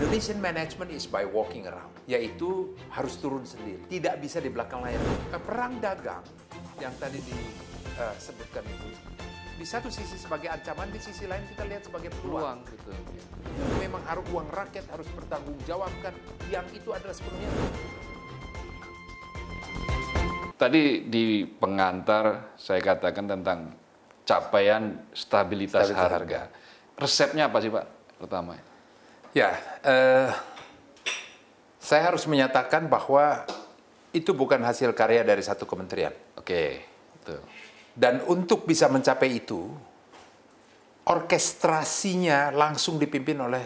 Indonesian management is by walking around, yaitu harus turun sendiri, tidak bisa di belakang layar. Perang dagang yang tadi disebutkan eh, itu, di satu sisi sebagai ancaman, di sisi lain kita lihat sebagai peluang. peluang Memang harus uang rakyat harus bertanggung jawabkan, yang itu adalah sepenuhnya. Tadi di pengantar saya katakan tentang capaian stabilitas, stabilitas harga. harga. Resepnya apa sih Pak pertama? Ya, eh, saya harus menyatakan bahwa itu bukan hasil karya dari satu kementerian. Oke, Dan untuk bisa mencapai itu, orkestrasinya langsung dipimpin oleh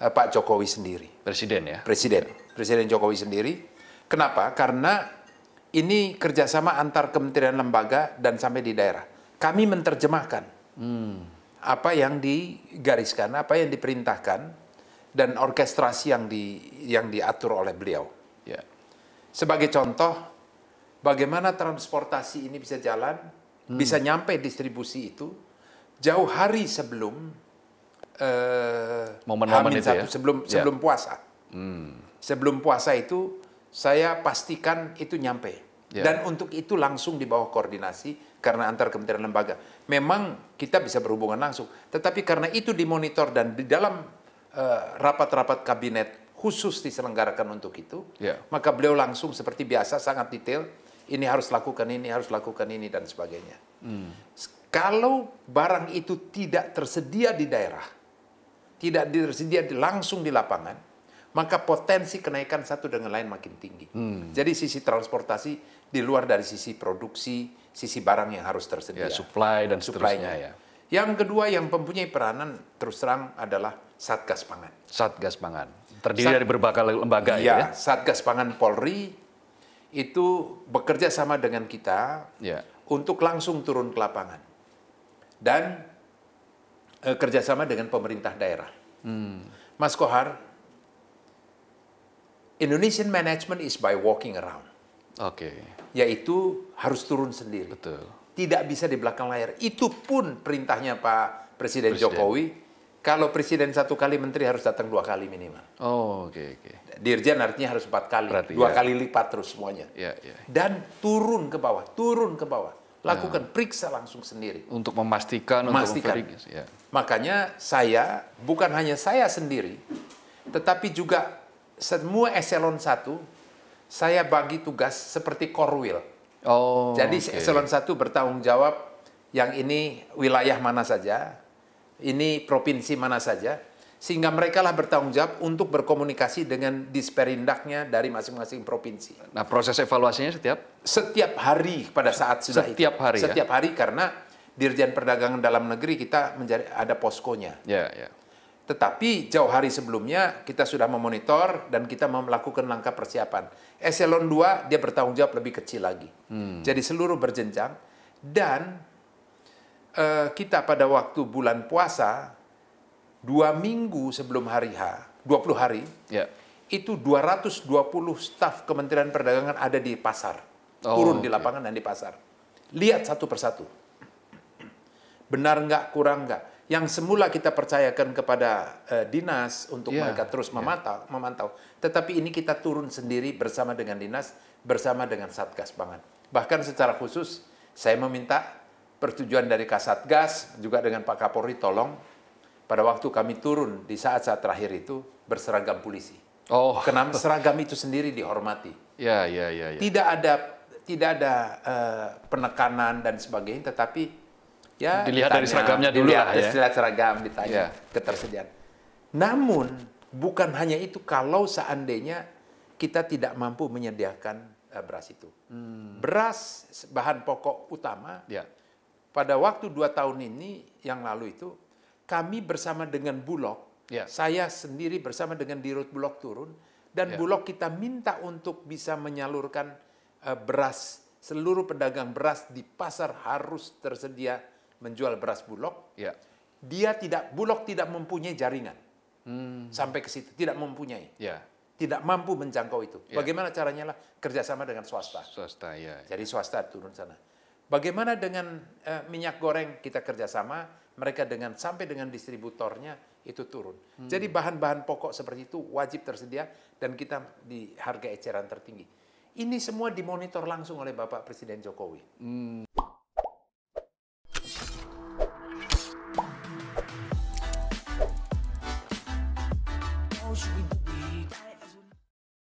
eh, Pak Jokowi sendiri. Presiden ya? Presiden. Presiden Jokowi sendiri. Kenapa? Karena ini kerjasama antar kementerian lembaga dan sampai di daerah. Kami menerjemahkan hmm. apa yang digariskan, apa yang diperintahkan dan orkestrasi yang di yang diatur oleh beliau. Ya. Sebagai contoh, bagaimana transportasi ini bisa jalan, hmm. bisa nyampe distribusi itu jauh hari sebelum eh, momen-momen itu ya? satu, ya? sebelum sebelum puasa. Hmm. Sebelum puasa itu saya pastikan itu nyampe. Yeah. Dan untuk itu langsung di bawah koordinasi karena antar kementerian lembaga. Memang kita bisa berhubungan langsung, tetapi karena itu dimonitor dan di dalam Eh, rapat-rapat kabinet khusus diselenggarakan untuk itu, yeah. maka beliau langsung seperti biasa sangat detail, ini harus lakukan ini, harus lakukan ini dan sebagainya. Mm. Kalau barang itu tidak tersedia di daerah, tidak tersedia di, langsung di lapangan, maka potensi kenaikan satu dengan lain makin tinggi. Mm. Jadi sisi transportasi di luar dari sisi produksi, sisi barang yang harus tersedia, ya, supply dan supply ya. Yang kedua yang mempunyai peranan terus terang adalah Satgas Pangan. Satgas Pangan. Terdiri Sat dari berbagai lembaga iya, ya. Satgas Pangan Polri itu bekerja sama dengan kita ya. untuk langsung turun ke lapangan. Dan e, kerjasama dengan pemerintah daerah. Hmm. Mas Kohar, Indonesian management is by walking around. Oke. Okay. Yaitu harus turun sendiri. Betul tidak bisa di belakang layar. Itu pun perintahnya Pak Presiden, Presiden. Jokowi. Kalau presiden satu kali menteri harus datang dua kali minimal. Oh, oke okay, oke. Okay. Dirjen artinya harus empat kali, Berarti, dua ya. kali lipat terus semuanya. Ya, ya. Dan turun ke bawah, turun ke bawah. Lakukan ya. periksa langsung sendiri. Untuk memastikan, memastikan. Untuk ya. Makanya saya bukan hanya saya sendiri, tetapi juga semua eselon satu saya bagi tugas seperti korwil Oh. Jadi okay. eselon satu bertanggung jawab yang ini wilayah mana saja, ini provinsi mana saja, sehingga mereka lah bertanggung jawab untuk berkomunikasi dengan disperindaknya dari masing-masing provinsi. Nah, proses evaluasinya setiap setiap hari pada saat sudah setiap hari. Ya? Setiap ya? hari karena Dirjen Perdagangan Dalam Negeri kita menjadi ada poskonya. yeah, Yeah. Tetapi jauh hari sebelumnya kita sudah memonitor dan kita melakukan langkah persiapan. Eselon 2 dia bertanggung jawab lebih kecil lagi. Hmm. Jadi seluruh berjenjang dan uh, kita pada waktu bulan puasa dua minggu sebelum hari H, 20 hari, yeah. itu 220 staf Kementerian Perdagangan ada di pasar, oh, turun okay. di lapangan dan di pasar. Lihat satu persatu. Benar nggak, kurang nggak yang semula kita percayakan kepada uh, dinas untuk yeah. mereka terus iya. memantau, yeah. memantau. Tetapi ini kita turun sendiri bersama dengan dinas, bersama dengan Satgas Pangan. Bahkan secara khusus saya meminta pertujuan dari Kasatgas juga dengan Pak Kapolri tolong pada waktu kami turun di saat-saat terakhir itu berseragam polisi. Oh. Karena seragam itu sendiri dihormati. Ya, yeah, ya, yeah, ya. yeah. Tidak ada tidak ada uh, penekanan dan sebagainya, tetapi ya dilihat ditanya, dari seragamnya dulu dilihat lah ya. Dilihat seragam ditanya yeah. ketersediaan. Namun bukan hanya itu kalau seandainya kita tidak mampu menyediakan uh, beras itu. Hmm. Beras bahan pokok utama. Yeah. Pada waktu dua tahun ini yang lalu itu kami bersama dengan Bulog, yeah. saya sendiri bersama dengan Dirut Bulog turun dan yeah. Bulog kita minta untuk bisa menyalurkan uh, beras seluruh pedagang beras di pasar harus tersedia menjual beras bulog, ya. dia tidak bulog tidak mempunyai jaringan hmm. sampai ke situ, tidak mempunyai, ya. tidak mampu menjangkau itu. Ya. Bagaimana caranya lah kerjasama dengan swasta. Swasta ya. ya. Jadi swasta turun sana. Bagaimana dengan uh, minyak goreng kita kerjasama, mereka dengan sampai dengan distributornya itu turun. Hmm. Jadi bahan-bahan pokok seperti itu wajib tersedia dan kita di harga eceran tertinggi. Ini semua dimonitor langsung oleh Bapak Presiden Jokowi. Hmm.